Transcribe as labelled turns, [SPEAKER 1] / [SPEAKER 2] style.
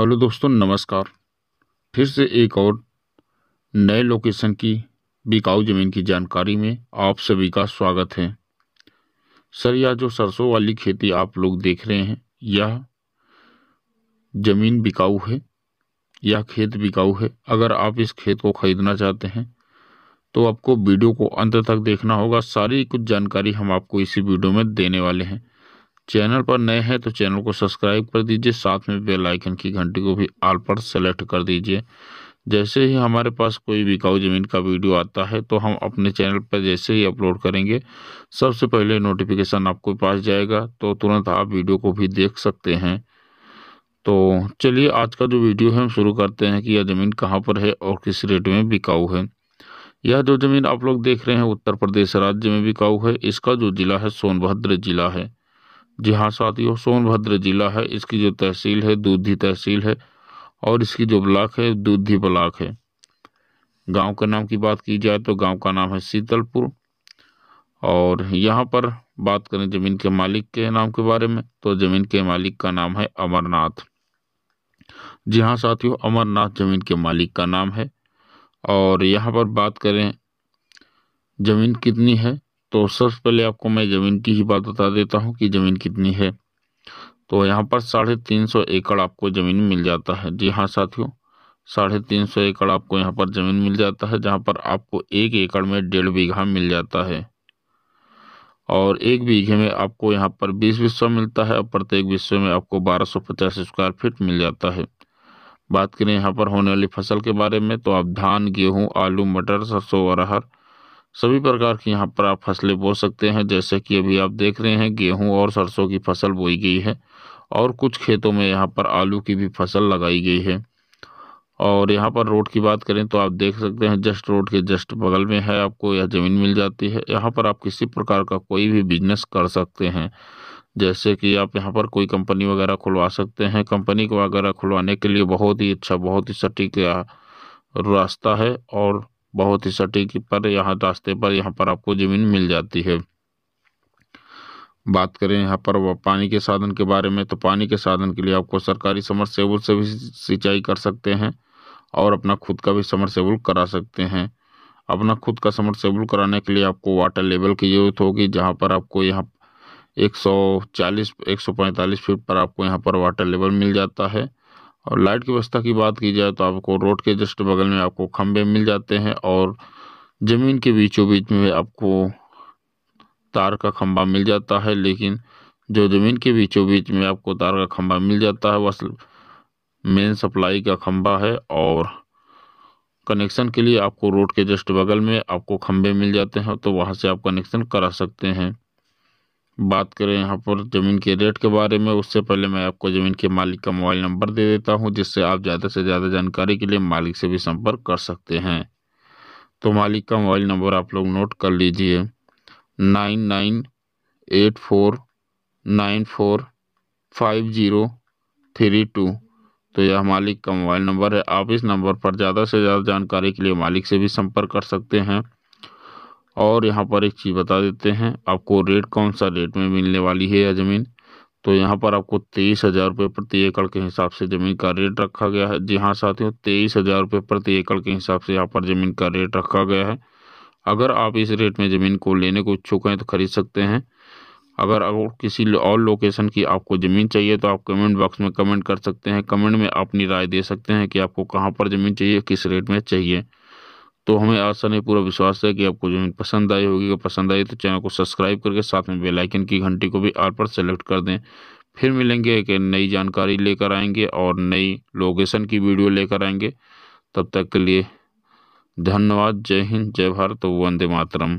[SPEAKER 1] hello दोस्तों नमस्कार फिर से एक और नए लोकेशन की बिकाऊ ज़मीन की जानकारी में आप सभी का स्वागत है सर यह जो सरसों वाली खेती आप लोग देख रहे हैं यह ज़मीन बिकाऊ है यह खेत बिकाऊ है अगर आप इस खेत को ख़रीदना चाहते हैं तो आपको वीडियो को अंत तक देखना होगा सारी कुछ जानकारी हम आपको इसी वीडियो में देने वाले हैं चैनल पर नए हैं तो चैनल को सब्सक्राइब कर दीजिए साथ में बेल आइकन की घंटी को भी आल पर सेलेक्ट कर दीजिए जैसे ही हमारे पास कोई बिकाऊ ज़मीन का वीडियो आता है तो हम अपने चैनल पर जैसे ही अपलोड करेंगे सबसे पहले नोटिफिकेशन आपको पास जाएगा तो तुरंत आप वीडियो को भी देख सकते हैं तो चलिए आज का जो वीडियो है हम शुरू करते हैं कि यह ज़मीन कहाँ पर है और किस रेट में बिकाऊ है यह जो ज़मीन आप लोग देख रहे हैं उत्तर प्रदेश राज्य में बिकाऊ है इसका जो ज़िला है सोनभद्र ज़िला है जी हाँ साथियों सोनभद्र ज़िला है इसकी जो तहसील है दूधी तहसील है और इसकी जो ब्लाक है दूधी ब्लाक है गांव के नाम की बात की जाए तो गांव का नाम है शीतलपुर और यहाँ पर बात करें ज़मीन के मालिक के नाम के बारे में तो ज़मीन के मालिक का नाम है अमरनाथ जी हाँ साथियों अमरनाथ ज़मीन के मालिक का नाम है और यहाँ पर बात करें ज़मीन कितनी है तो सबसे पहले आपको मैं ज़मीन की ही बात बता देता हूँ कि ज़मीन कितनी है तो यहाँ पर साढ़े तीन सौ एकड़ आपको ज़मीन मिल जाता है जी हाँ साथियों साढ़े तीन सौ एकड़ आपको यहाँ पर ज़मीन मिल जाता है जहाँ पर आपको एक एकड़ में डेढ़ बीघा मिल जाता है और एक बीघे में आपको यहाँ पर बीस विश्व मिलता है और प्रत्येक विश्व में आपको बारह सौ पचास स्क्वायर फीट मिल जाता है बात करें यहाँ पर होने वाली फसल के बारे में तो आप धान गेहूँ आलू मटर सरसों अरहर सभी प्रकार की यहाँ पर आप फसलें बो सकते हैं जैसे कि अभी आप देख रहे हैं गेहूं और सरसों की फसल बोई गई है और कुछ खेतों में यहाँ पर आलू की भी फसल लगाई गई है और यहाँ पर रोड की बात करें तो आप देख सकते हैं जस्ट रोड के जस्ट बगल में है आपको यह ज़मीन मिल जाती है यहाँ पर आप किसी प्रकार का कोई भी बिजनेस कर सकते हैं जैसे कि आप यहाँ पर कोई कंपनी वगैरह खुलवा सकते हैं कंपनी वगैरह खुलवाने के लिए बहुत ही अच्छा बहुत ही सटीक रास्ता है और बहुत ही सटीक पर यहाँ रास्ते पर यहाँ पर आपको ज़मीन मिल जाती है बात करें यहाँ पर पानी के साधन के बारे में तो पानी के साधन के लिए आपको सरकारी सेबुल से भी सिंचाई कर सकते हैं और अपना खुद का भी सेबुल करा सकते हैं अपना खुद का सेबुल कराने के लिए आपको वाटर लेवल की ज़रूरत होगी जहाँ पर आपको यहाँ 140 145 फीट पर आपको यहाँ पर वाटर लेवल मिल जाता है और लाइट की व्यवस्था की बात की जाए तो आपको रोड के जस्ट बगल में आपको खंभे मिल जाते हैं और ज़मीन के बीचों बीच में आपको तार का खम्भा मिल जाता है लेकिन जो ज़मीन के बीचों बीच में आपको तार का खंभा मिल जाता है वह मेन सप्लाई का खंभा है और कनेक्शन के लिए आपको रोड के जस्ट बगल में आपको खंभे मिल जाते हैं तो वहाँ से आप कनेक्शन करा सकते हैं बात करें यहाँ पर ज़मीन के रेट के बारे में उससे पहले मैं आपको ज़मीन के मालिक का मोबाइल नंबर दे देता हूँ जिससे आप ज़्यादा से ज़्यादा जानकारी के लिए मालिक से भी संपर्क कर सकते हैं तो मालिक का मोबाइल नंबर आप लोग नोट कर लीजिए nine nine eight four nine four five zero three two तो यह मालिक का मोबाइल नंबर है आप इस नंबर पर ज़्यादा से ज़्यादा जानकारी के लिए मालिक से भी संपर्क कर सकते हैं और यहाँ पर एक चीज़ बता देते हैं आपको रेट कौन सा रेट में मिलने वाली है यह ज़मीन तो यहाँ पर आपको तेईस हज़ार रुपये प्रति एकड़ के हिसाब से ज़मीन का रेट रखा गया है जी हाँ साथियों तेईस हज़ार रुपये प्रति एकड़ के हिसाब से यहाँ पर ज़मीन का रेट रखा गया है अगर आप इस रेट में ज़मीन को लेने को इच्छुक हैं तो खरीद सकते हैं अगर और किसी और लोकेशन की आपको ज़मीन चाहिए तो आप कमेंट बॉक्स में कमेंट कर सकते हैं कमेंट में अपनी राय दे सकते हैं कि आपको कहाँ पर ज़मीन चाहिए किस रेट में चाहिए तो हमें आशा नहीं पूरा विश्वास है कि आपको जमीन पसंद आई होगी अगर पसंद आई तो चैनल को सब्सक्राइब करके साथ में बेलाइकन की घंटी को भी आर पर सेलेक्ट कर दें फिर मिलेंगे एक नई जानकारी लेकर आएंगे और नई लोकेशन की वीडियो लेकर आएंगे तब तक के लिए धन्यवाद जय हिंद जय भारत वंदे मातरम